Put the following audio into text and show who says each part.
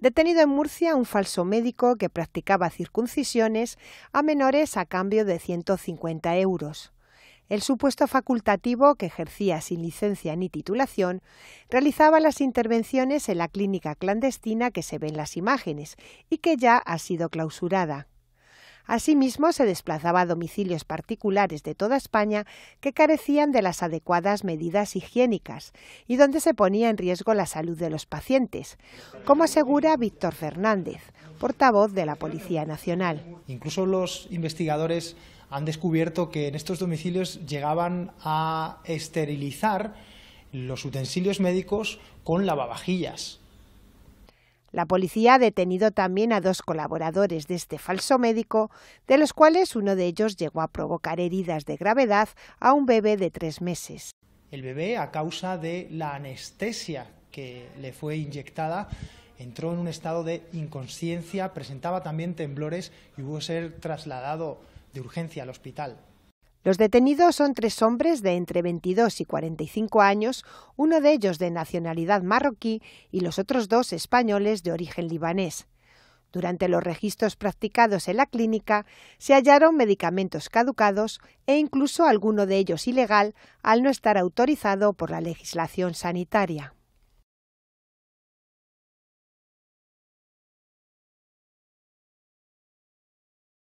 Speaker 1: Detenido en Murcia un falso médico que practicaba circuncisiones a menores a cambio de 150 euros. El supuesto facultativo, que ejercía sin licencia ni titulación, realizaba las intervenciones en la clínica clandestina que se ve en las imágenes y que ya ha sido clausurada. Asimismo, se desplazaba a domicilios particulares de toda España que carecían de las adecuadas medidas higiénicas y donde se ponía en riesgo la salud de los pacientes, como asegura Víctor Fernández, portavoz de la Policía
Speaker 2: Nacional. Incluso los investigadores han descubierto que en estos domicilios llegaban a esterilizar los utensilios médicos con lavavajillas
Speaker 1: la policía ha detenido también a dos colaboradores de este falso médico, de los cuales uno de ellos llegó a provocar heridas de gravedad a un bebé de tres meses.
Speaker 2: El bebé, a causa de la anestesia que le fue inyectada, entró en un estado de inconsciencia, presentaba también temblores y hubo que ser trasladado de urgencia al hospital.
Speaker 1: Los detenidos son tres hombres de entre 22 y 45 años, uno de ellos de nacionalidad marroquí y los otros dos españoles de origen libanés. Durante los registros practicados en la clínica se hallaron medicamentos caducados e incluso alguno de ellos ilegal al no estar autorizado por la legislación sanitaria.